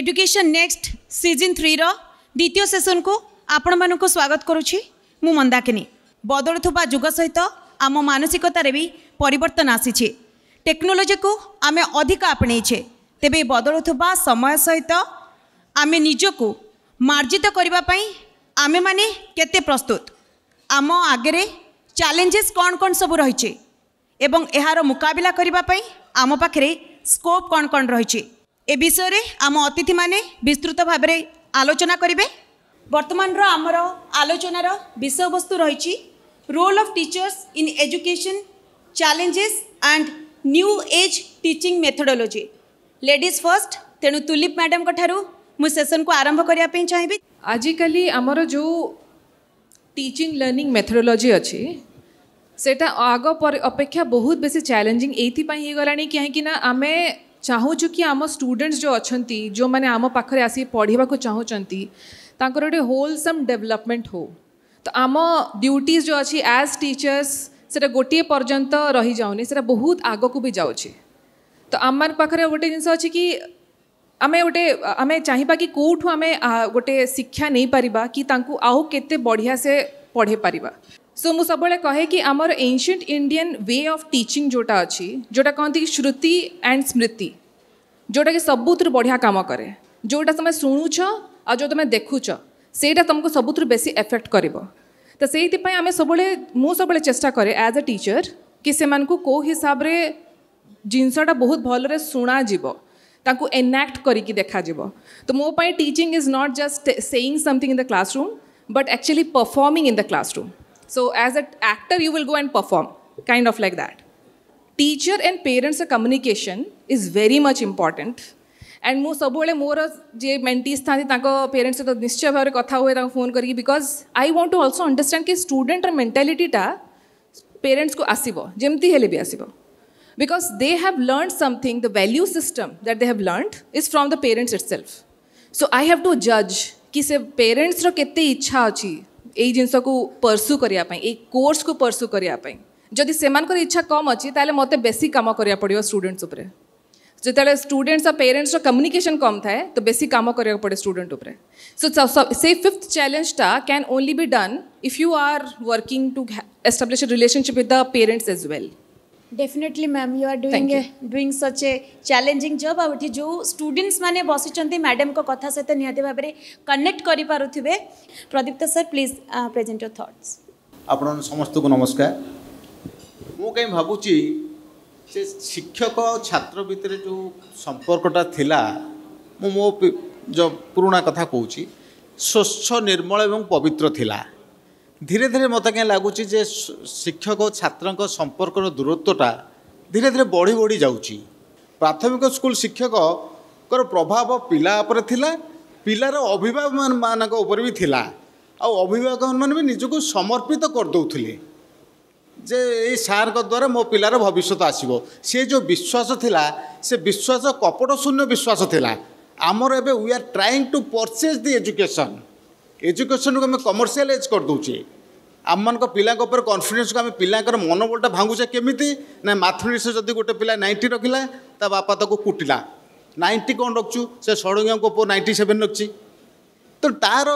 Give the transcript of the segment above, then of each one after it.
Education next season থ্রির দ্বিতীয় সেসনকু ଆପଣମାନଙ୍କୁ ସ୍ୱାଗତ କରୁଛି ମୁଁ ମନ୍ଦାକିନୀ ବଦଳୁଥିବା ଯୁଗ ସହିତ ଆମ ମାନସିକତାରେ ବି ପରିବର୍ତ୍ତନ ଆସିଛି ଟେକ୍ନୋଲୋଜିକୁ ଆମେ ଅଧିକ ଆପଣେଇଛେ ତେବେ ବଦଳୁଥିବା ସମୟ ସହିତ ଆମେ ନିଜକୁ ମାର୍ଜିତ କରିବା ପାଇଁ ଆମେମାନେ କେତେ ପ୍ରସ୍ତୁତ ଆମ ଆଗରେ ଚ୍ୟାଲେଞ୍ଜେସ୍ କ'ଣ କ'ଣ ସବୁ ରହିଛି ଏବଂ ଏହାର ମୁକାବିଲା କରିବା ପାଇଁ ଆମ ପାଖରେ ସ୍କୋପ୍ କ'ଣ କ'ଣ ରହିଛି এ বিষয়ে আম অতিথি মানে বিস্তৃত ভাবে আলোচনা করবে বর্তমানর আমার আলোচনার বিষয়বস্তু রয়েছে role of teachers in education challenges and new age teaching methodology ladies first ତେଣୁ ତୁଲିପ ମ୍ୟାଡ଼ାମଙ୍କ ଠାରୁ ମୁଁ ସେସନକୁ ଆରମ୍ଭ କରିବା ପାଇଁ ଚାହିଁବି ଆଜିକାଲି ଆମର ଯେଉଁ ଟିଚିଂ ଲର୍ଣ୍ଣିଂ ମେଥୋଡୋଲୋଜି ଅଛି ସେଇଟା ଆଗ ଅପେକ୍ଷା ବହୁତ ବେଶୀ ଚ୍ୟାଲେଞ୍ଜିଂ ଏଇଥିପାଇଁ ହେଇଗଲାଣି କାହିଁକି ନା ଆମେ चाहूँ कि आम स्टूडेंट्स जो अच्छा जो मैंने आम पाखे आस पढ़ा चाहूँ गए होलसम डेभलपमेंट हो तो आम ड्यूटीज जो अच्छी एज टीचर्स से गोटे पर्यटन रही जाऊनि से बहुत आग को भी जाऊँ तो आम पाखे गोटे जिनस अच्छी कि आम गोटे आम चाहिए कि कौठू आम गोटे शिक्षा नहीं पार कि आते बढ़िया से पढ़े पार सो मु सब कहे कि आम ancient Indian way of teaching जोटा अच्छी जोटा कहते कि श्रुति एंड स्मृति जोटा कि सबुत्र बढ़िया कम कै जोटा तुम शुणु आ जो तुम देखु से तुमको सबुत्र बेस एफेक्ट कर तो से आम सब सब चेषा कै एज अ टीचर कि से को हिसाब से जिनसटा बहुत भलि शुणा एनाक्ट कर देखा तो मोपाई teaching is not just saying something in the classroom but actually performing in the classroom So as an actor, you will go and perform, kind of like that. Teacher and parents' communication is very much important. And most of all, more of mentees, parents to nischa bhare kotha hoye phone kariye because I want to also understand that student mentality ta parents ko asibo, jemti hele bhi asibo. Because they have learned something, the value system that they have learned is from the parents itself. So I have to judge that parents' ro kette ichha achi এই জিনিসটাকে পরসু করা এই কোর্সকে পরসু করা যদি সে ইচ্ছা কম অছি তাহলে মতো বেশি কাম করা পড়ব স্টুডেন্টস উপরে যেতবে স্টুডেন্টস আর পেরেন্টসর কম্যুনিকেশন কম থাকে তো বেশি কাম করা পড়ে স্টুডেন্ট উপরে সো সে ফিফ্থ চ্যালেঞ্জটা can only be done if you are working to establish relationship with the parents as well definitely ma'am you are doing doing such a challenging job आठ जो स्टूडेंट्स मैंने बसी मैडम को कथा सहित निहती भाव में कनेक्ट करें Pradipta sir please present your thoughts आपण समस्त को नमस्कार ମୁଁ କାହିଁ ଭାବୁଛି ସେ ଶିକ୍ଷକ ଆଉ ଛାତ୍ର ଭିତରେ ଯେଉଁ ସମ୍ପର୍କଟା ଥିଲା ମୁଁ ମୋ ପୁରୁଣା କଥା କହୁଛି ସ୍ୱଚ୍ଛ ନିର୍ମଳ ଏବଂ ପବିତ୍ର ଥିଲା ଧୀରେ ଧୀରେ ମୋତେ କାହିଁ ଲାଗୁଛି ଯେ ଶିକ୍ଷକ ଓ ଛାତ୍ରଙ୍କ ସମ୍ପର୍କର ଦୂରତ୍ୱଟା ଧୀରେ ଧୀରେ ବଢ଼ି ବଢ଼ି ଯାଉଛି ପ୍ରାଥମିକ ସ୍କୁଲ ଶିକ୍ଷକଙ୍କର ପ୍ରଭାବ ପିଲା ଉପରେ ଥିଲା ପିଲାର ଅଭିଭାବକମାନଙ୍କ ଉପରେ ବି ଥିଲା ଆଉ ଅଭିଭାବକମାନେ ବି ନିଜକୁ ସମର୍ପିତ କରିଦେଉଥିଲେ ଯେ ଏଇ ସାର୍ଙ୍କ ଦ୍ୱାରା ମୋ ପିଲାର ଭବିଷ୍ୟତ ଆସିବ ସେ ଯେଉଁ ବିଶ୍ୱାସ ଥିଲା ସେ ବିଶ୍ୱାସ କପଟ ଶୂନ୍ୟ ବିଶ୍ୱାସ ଥିଲା ଆମର ଏବେ we are trying to purchase the education ଏଜୁକେସନ୍କୁ ଆମେ କମର୍ସିଆଲାଇଜ୍ କରିଦେଉଛେ ଆମମାନଙ୍କ ପିଲାଙ୍କ ଉପରେ କନଫିଡେନ୍ସକୁ ଆମେ ପିଲାଙ୍କର ମନୋବଳଟା ଭାଙ୍ଗୁଛେ କେମିତି ନା ମାଥମେଟିକ୍ସ ଯଦି ଗୋଟେ ପିଲା ନାଇଣ୍ଟି ରଖିଲା ତା ବାପା ତାକୁ କୁଟିଲା ନାଇଣ୍ଟି କ'ଣ ରଖୁଛୁ ସେ ଷଡ଼ଙ୍ଗଙ୍କ ପୁଅ ନାଇଣ୍ଟି ସେଭେନ୍ ରଖିଛି ତ ତା'ର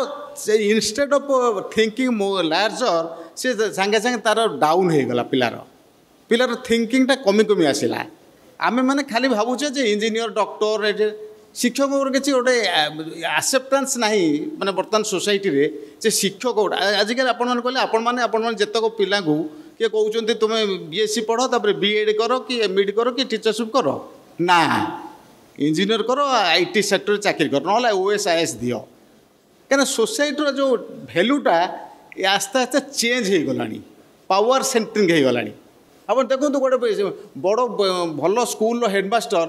ସେ ଇନଷ୍ଟେଡ୍ ଅଫ୍ ଥିଙ୍କିଂ ଲାର୍ଜର ସେ ସାଙ୍ଗେ ସାଙ୍ଗେ ତା'ର ଡାଉନ୍ ହୋଇଗଲା ପିଲାର ପିଲାର ଥିଙ୍କିଂଟା କମି କମି ଆସିଲା ଆମେମାନେ ଖାଲି ଭାବୁଛେ ଯେ ଇଞ୍ଜିନିୟର ଡକ୍ଟର ଏଠି ଶିକ୍ଷକଙ୍କର କିଛି ଗୋଟେ ଆସେପ୍ଟାନ୍ସ ନାହିଁ ମାନେ ବର୍ତ୍ତମାନ ସୋସାଇଟିରେ ଯେ ଶିକ୍ଷକ ଗୋଟେ ଆଜିକାଲି ଆପଣମାନେ କହିଲେ ଆପଣମାନେ ଆପଣମାନେ ଯେତେକ ପିଲାଙ୍କୁ କିଏ କହୁଛନ୍ତି ତୁମେ ବି ଏସ୍ ସି ପଢ଼ ତାପରେ ବି ଏଡ଼୍ କର କି ଏମ୍ ଏଡ଼୍ କର କି ଟିଚରସିପ୍ କର ନା ଇଞ୍ଜିନିୟର କର ଆଇ ଟି ସେକ୍ଟରରେ ଚାକିରି କର ନହେଲେ ଓ ଏସ୍ ଆଇ ଏସ୍ ଦିଅ କାହିଁକିନା ସୋସାଇଟିର ଯେଉଁ ଭ୍ୟାଲୁଟା ଏ ଆସ୍ତେ ଆସ୍ତେ ଚେଞ୍ଜ ହୋଇଗଲାଣି ପାୱାର ସେଣ୍ଟ୍ରିଙ୍ଗ ହୋଇଗଲାଣି ଆପଣ ଦେଖନ୍ତୁ ଗୋଟେ ବଡ଼ ଭଲ ସ୍କୁଲର ହେଡ଼ମାଷ୍ଟର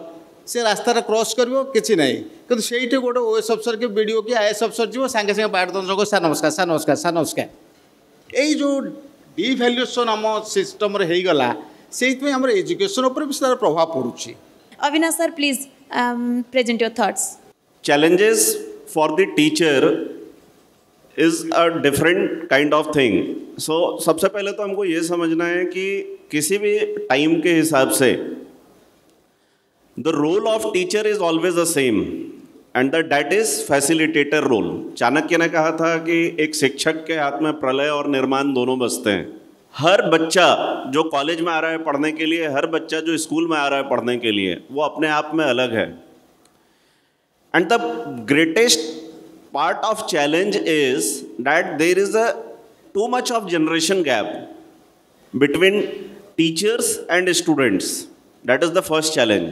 से रास्तार क्रस कर किसी ना कि गोटे ओएस अफिसर कि विडियो कि आई एस अफसर जी सांगे सांगे पारदर्शन कर सार नमस्कार सार नमस्कार सार नमस्कार यही जो डिभाल्युएसन आम सिस्टम होगा एजुकेशन भी तरह प्रभाव पड़ू Avinash sir please present your thoughts challenges for the teacher is a different kind of thing so सबसे पहले तो हमको ये समझना है कि किसी भी टाइम के हिसाब से the role of teacher is always the same and the that is facilitator role Chanakya ने कहा था कि एक शिक्षक के हाथ में प्रलय और निर्माण दोनों बसते हैं हर बच्चा जो कॉलेज में आ रहा है पढ़ने के लिए हर बच्चा जो स्कूल में आ रहा है पढ़ने के लिए वो अपने आप में अलग है and the greatest part of challenge is that there is a too much of generation gap between teachers and students that is the first challenge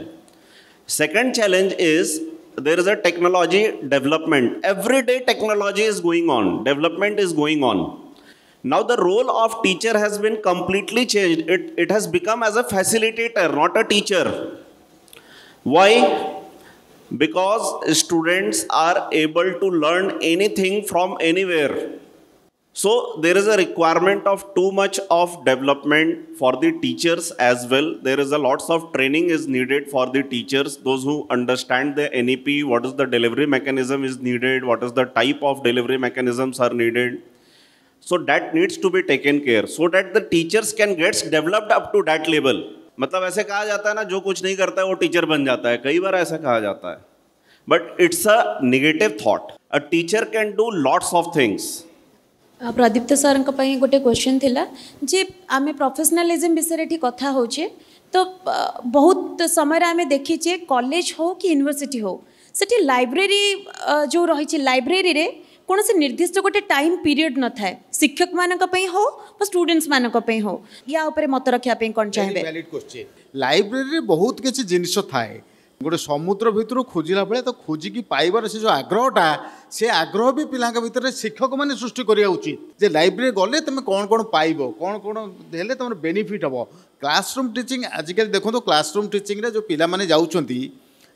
Second challenge is there is a technology development. Every day technology is going on. Development is going on. Now the role of teacher has been completely changed. It, it has become as a facilitator, not a teacher. Why? Because students are able to learn anything from anywhere. So there is a requirement of too much of development for the teachers as well. There is a lots of training is needed for the teachers. Those who understand the NEP, what is the delivery mechanism is needed, what is the type of delivery mechanisms are needed. So that needs to be taken care so that the teachers can get developed up to that level. मतलब ऐसे कहा जाता है ना जो कुछ नहीं करता है वो टीचर बन जाता है कई बार ऐसा कहा जाता है but it's a negative thought a teacher can do lots of things Pradipta ସାର୍ଙ୍କ ପାଇଁ ଗୋଟେ କ୍ୱେଶ୍ଚନ୍ ଥିଲା ଯେ ଆମେ ପ୍ରଫେସନାଲିଜମ୍ ବିଷୟରେ ଏଠି କଥା ହେଉଛେ ତ ବହୁତ ସମୟରେ ଆମେ ଦେଖିଛେ କଲେଜ ହେଉ କି ୟୁନିଭର୍ସିଟି ହେଉ ସେଠି ଲାଇବ୍ରେରୀ ଯେଉଁ ରହିଛି ଲାଇବ୍ରେରୀରେ କୌଣସି ନିର୍ଦ୍ଦିଷ୍ଟ ଗୋଟେ ଟାଇମ୍ ପିରିୟଡ଼ ନଥାଏ ଶିକ୍ଷକମାନଙ୍କ ପାଇଁ ହେଉ ବା ଷ୍ଟୁଡେଣ୍ଟସ୍ମାନଙ୍କ ପାଇଁ ହେଉ ୟା ଉପରେ ମତ ରଖିବା ପାଇଁ କ'ଣ ଚାହିଁବେ ଲାଇବ୍ରେରୀରେ ବହୁତ କିଛି ଜିନିଷ ଥାଏ ଗୋଟେ ସମୁଦ୍ର ଭିତରୁ ଖୋଜିଲା ବେଳେ ତ ଖୋଜିକି ପାଇବାର ସେ ଯେଉଁ ଆଗ୍ରହଟା ସେ ଆଗ୍ରହ ବି ପିଲାଙ୍କ ଭିତରେ ଶିକ୍ଷକମାନେ ସୃଷ୍ଟି କରିବା ଉଚିତ ଯେ ଲାଇବ୍ରେରୀ ଗଲେ ତୁମେ କ'ଣ କ'ଣ ପାଇବ କ'ଣ କ'ଣ ହେଲେ ତୁମର ବେନିଫିଟ୍ ହେବ କ୍ଲାସରୁମ୍ ଟିଚିଂ ଆଜିକାଲି ଦେଖନ୍ତୁ କ୍ଲାସରୁମ୍ ଟିଚିଂରେ ଯେଉଁ ପିଲାମାନେ ଯାଉଛନ୍ତି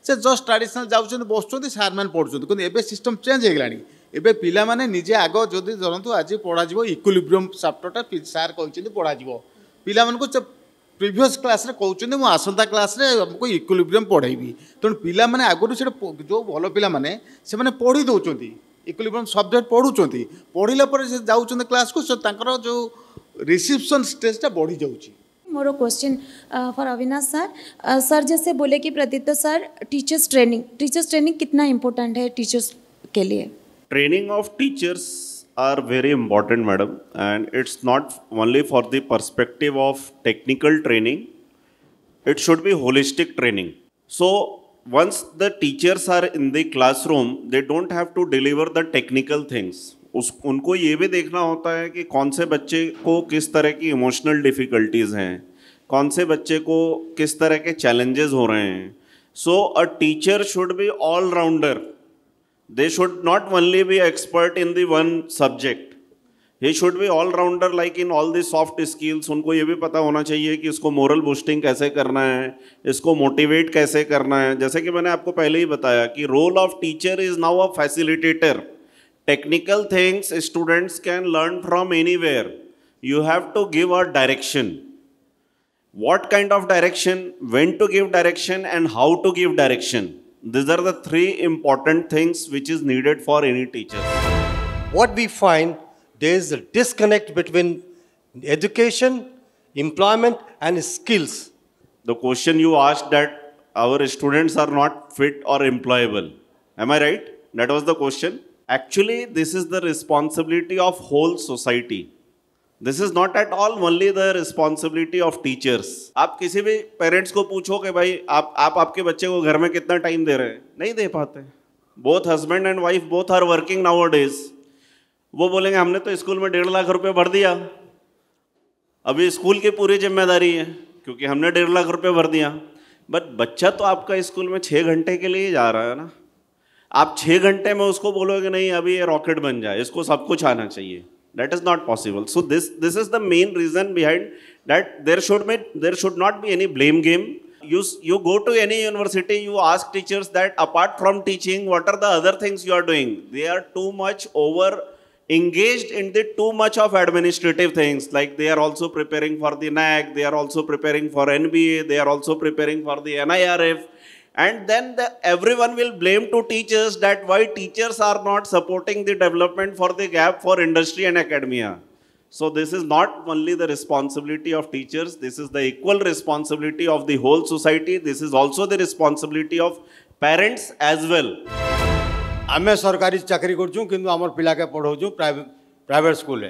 ସେ ଜଷ୍ଟ ଟ୍ରାଡ଼ିସନାଲ୍ ଯାଉଛନ୍ତି ବସୁଛନ୍ତି ସାର୍ମାନେ ପଢ଼ୁଛନ୍ତି କିନ୍ତୁ ଏବେ ସିଷ୍ଟମ୍ ଚେଞ୍ଜ ହେଇଗଲାଣି ଏବେ ପିଲାମାନେ ନିଜେ ଆଗ ଯଦି ଧରନ୍ତୁ ଆଜି ପଢ଼ାଯିବ ଇକ୍ୱିଲିବ୍ରିୟମ୍ ଚାପ୍ଟରଟା ସାର୍ କହିଛନ୍ତି ପଢ଼ାଯିବ ପିଲାମାନଙ୍କୁ प्रिभस क्लास कहते मुझे आसंता क्लास आमको इक्विलिब्रियम पढ़ेबी तेनाली पाने आगुरी से जो भल पाने से पढ़ी दौरान इक्विलिब्रियम सब्जेक्ट पढ़ुं पढ़ला जाऊँ क्लास को जो रिसेप्शन स्टेजटा बढ़ी जा more question for Avinash sir sir जैसे बोले कि Pradipta sir teachers training teachers training कितना इम्पोर्टेंट है टीचर्स के लिए training of teachers are very important, madam, and it's not only for the perspective of technical training, it should be holistic training. So, once the teachers are in the classroom, they don't have to deliver the technical things. उस उनको ये भी देखना होता है कि कौन से बच्चे को किस तरह की इमोशनल डिफ़िकल्टीज़ हैं कौन से बच्चे को किस तरह के चैलेंजेस हो रहे हैं so a teacher should be all rounder they should not only be expert in the one subject he should be all rounder like in all the soft skills उनको ये भी पता होना चाहिए कि इसको मोरल बूस्टिंग कैसे करना है इसको मोटिवेट कैसे करना है जैसे कि मैंने आपको पहले ही बताया कि role of teacher is now a facilitator technical things students can learn from anywhere you have to give a direction what kind of direction when to give direction and how to give direction These are the three important things which is needed for any teacher. What we find, there is a disconnect between education, employment and skills. The question you asked that our students are not fit or employable. Am I right? That was the question. Actually, this is the responsibility of whole society. This is not at all only the responsibility of teachers आप किसी भी parents को पूछो कि भाई आप आप आपके बच्चे को घर में कितना टाइम दे रहे हैं नहीं दे पाते both husband and wife both are working nowadays वो बोलेंगे हमने तो स्कूल में डेढ़ लाख रुपये भर दिया अभी स्कूल की पूरी जिम्मेदारी है क्योंकि हमने डेढ़ लाख रुपये भर दिया बट बच्चा तो आपका स्कूल में छः घंटे के लिए जा रहा है ना आप छः घंटे में उसको बोलोगे नहीं अभी ये रॉकेट बन जाए इसको सब कुछ आना चाहिए That is not possible. So this, this is the main reason behind that there should, be, there should not be any blame game. You, you go to any university, you ask teachers that apart from teaching, what are the other things you are doing? They are too much over engaged in the too much of administrative things. Like they are also preparing for the NAC, they are also preparing for NBA, they are also preparing for the NIRF and then the, everyone will blame to teachers that why teachers are not supporting the development for the gap for industry and academia. So this is not only the responsibility of teachers, this is the equal responsibility of the whole society. This is also the responsibility of parents as well. ଆମେ ସରକାରୀ ଚାକିରି କରୁଛୁ କିନ୍ତୁ ଆମର ପିଲାକେ ପଢ଼ଉଛୁ private ସ୍କୁଲରେ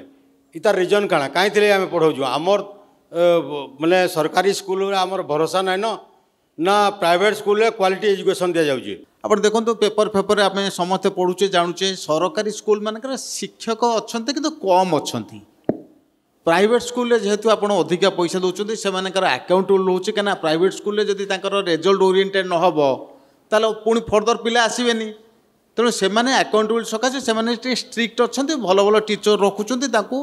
ଇତାର reason କାଣା କାହିଁଥିଲେ ଆମେ ପଢ଼ଉଛୁ ଆମର ମାନେ ସରକାରୀ ସ୍କୁଲରେ ଆମର ଭରସା ନାଇଁନ না প্রাইভেট স্কুলে কোয়ালিটি এজুকেশন দিয়া যাচ্ছে আপনার দেখুন পেপর ফেপরে আমি সমস্তে পড়ুছে জাণুছে সরকারি স্কুল মানকরে শিক্ষক অনেক কিন্তু কম অনেক প্রাইভেট স্কুলে যেহেতু আপনার অধিকা পয়সা দেছেন সেমানকর আকাউন্টেবল রয়েছে কেনা প্রাইভেট স্কুলে যদি তাঁর রেজল্ট ওরিয়েন্টেড নহব তাহলে পুঁ ফর্দর পিলা আসবেনি তেমন সে আকাউন্টেবল সকাশে সে স্ট্রিক্ট অনেক ভালো ভালো টিচর রখুছেন তাঁকু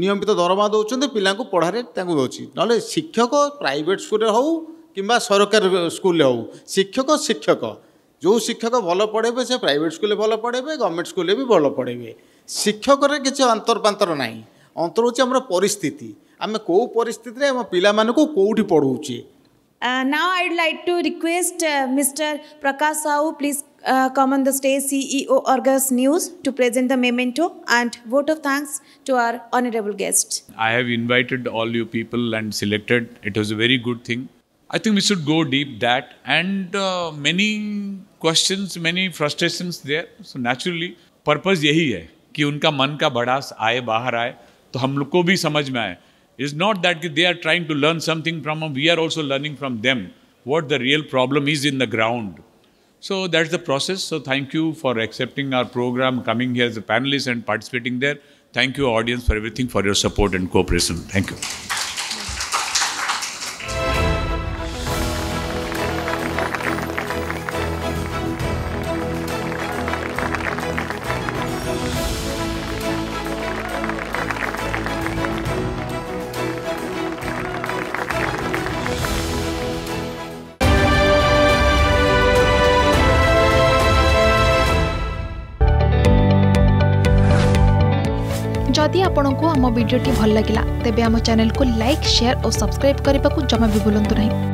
নিয়মিত দরমা দেছেন পিলা পড়ার তাঁকু দেছি নহলে শিক্ষক প্রাইভেট স্কুলে হোক কিংবা সরকার স্কুলে হଉ ଶିକ୍ଷକ ଶିକ୍ଷକ ଯେଉଁ ଶିକ୍ଷକ ଭଲ ପଢ଼େଇବେ ସେ ପ୍ରାଇଭେଟ୍ ସ୍କୁଲରେ ଭଲ ପଢ଼େଇବେ ଗଭର୍ଣ୍ଣମେଣ୍ଟ ସ୍କୁଲରେ ବି ଭଲ ପଢ଼େଇବେ ଶିକ୍ଷକରେ କିଛି ଅନ୍ତର୍ପାନ୍ତର ନାହିଁ ଅନ୍ତର ହେଉଛି ଆମର ପରିସ୍ଥିତି ଆମେ କେଉଁ ପରିସ୍ଥିତିରେ ଆମ ପିଲାମାନଙ୍କୁ କେଉଁଠି ପଢ଼ଉଛେ Uh, now I'd like to request uh, Mr. Prakash Sahu, please uh, come on the stage, CEO Argus News, to present the memento and vote of thanks to our honorable guest. I have invited all you people and selected. It was a very good thing. I think we should go deep that and uh, many questions, many frustrations there. So naturally purpose यही है कि उनका मन का भड़ास आए बाहर आए तो हम लोग को भी समझ में आए इज नॉट दैट कि they are trying to learn something from we are also learning from them what the real problem is in the ground So that's the process. So thank you for accepting our program, coming here as a panelist and participating there. Thank you, audience, for everything, for your support and cooperation. Thank you. ᱛᱮ આપણોକୁ আমো video T ᱵᱷᱚᱞ ᱞᱟᱜᱤᱞᱟ ᱛᱮᱵᱮ আমো channel ᱠᱚ like share ᱟᱨ subscribe ᱠᱟᱨᱤᱵᱟ ᱠᱚ ᱡᱚᱢᱟ B ᱵᱩᱞᱩᱱᱛᱩ ᱱᱟᱦᱤ